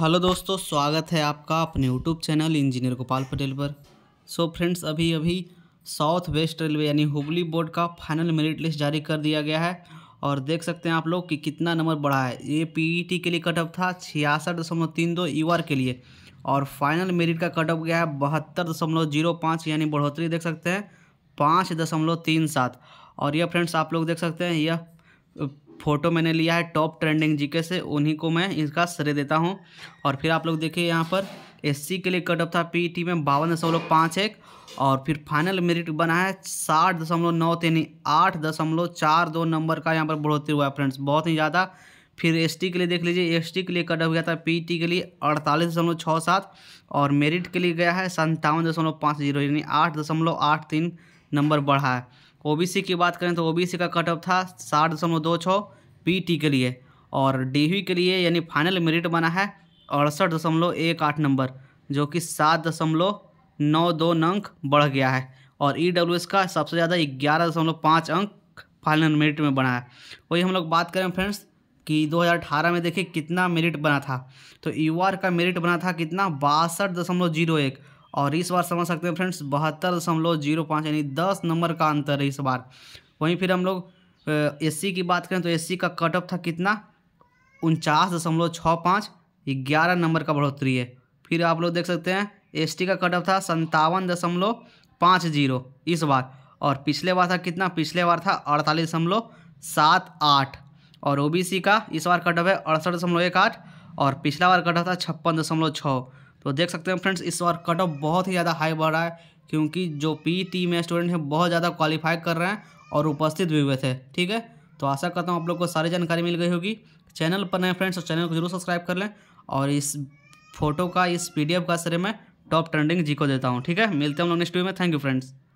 hello दोस्तों स्वागत है आपका अपने YouTube channel engineer Gopal Patel पर सो so फ्रेंड्स अभी अभी साउथ वेस्ट रेलवे यानी हुबली बोर्ड का फाइनल मेरिट लिस्ट जारी कर दिया गया है और देख सकते हैं आप लोग कि कितना नंबर बढ़ा है ये पीईटी e के लिए कट ऑफ था छियासठ दशमलव तीन दो यू e के लिए और फाइनल मेरिट का कट ऑफ गया है बहत्तर दशमलव जीरो पाँच यानी बढ़ोतरी देख सकते हैं पाँच दशमलव तीन सात और यह फ्रेंड्स आप लोग देख सकते हैं यह फ़ोटो मैंने लिया है टॉप ट्रेंडिंग जीके से उन्हीं को मैं इसका श्रेय देता हूँ और फिर आप लोग देखिए यहाँ पर एससी के लिए कट ऑफ था पीटी में बावन दशमलव पाँच एक और फिर फाइनल मेरिट बना है साठ दशमलव नौ तीन आठ दशमलव चार दो नंबर का यहाँ पर बढ़ोतरी हुआ है फ्रेंड्स बहुत ही ज़्यादा फिर एसटी के लिए देख लीजिए एसटी के लिए कट ऑफ गया था पीटी के लिए अड़तालीस दशमलव छः सात और मेरिट के लिए गया है संतावन दशमलव पाँच जीरो यानी आठ दशमलव आठ तीन नंबर बढ़ा है ओबीसी की बात करें तो ओबीसी का कट ऑफ था सात दशमलव दो छः पी के लिए और डी के लिए यानी फाइनल मेरिट बना है अड़सठ दशमलव एक आठ नंबर जो कि सात दशमलव नौ दो अंक बढ़ गया है और ई e का सबसे ज़्यादा ग्यारह दशमलव पाँच अंक फाइनल मेरिट में बना है वही हम लोग बात करें फ्रेंड्स कि 2018 में देखिए कितना मेरिट बना था तो यू e का मेरिट बना था कितना बासठ दशमलव जीरो एक और इस बार समझ सकते हैं फ्रेंड्स बहत्तर दशमलव जीरो पाँच यानी दस नंबर का अंतर है इस बार वहीं फिर हम लोग एससी की बात करें तो एससी का कट ऑफ था कितना उनचास दशमलव छः पाँच ये ग्यारह नंबर का बढ़ोतरी है फिर आप लोग देख सकते हैं एसटी का कट ऑफ था संतावन दशमलव पाँच जीरो इस बार और पिछले बार था कितना पिछले बार था अड़तालीस दशमलव सात आठ और ओ का इस बार कट ऑफ है अड़सठ दशमलव एक आठ और पिछला बार कट ऑफ था छप्पन दशमलव छः तो देख सकते हैं फ्रेंड्स इस बार कट ऑफ बहुत ही ज़्यादा हाई बढ़ रहा है क्योंकि जो पी टी में स्टूडेंट हैं बहुत ज़्यादा क्वालिफाई कर रहे हैं और उपस्थित भी हुए थे ठीक है तो आशा करता हूँ आप लोग को सारी जानकारी मिल गई होगी चैनल पर नए फ्रेंड्स और चैनल को जरूर सब्सक्राइब कर लें और इस फोटो का इस पी का श्रेय मैं टॉप ट्रेंडिंग जी को देता हूँ ठीक है मिलते हैं हम लोग नेक्स्ट वीडियो में थैंक यू फ्रेंड्स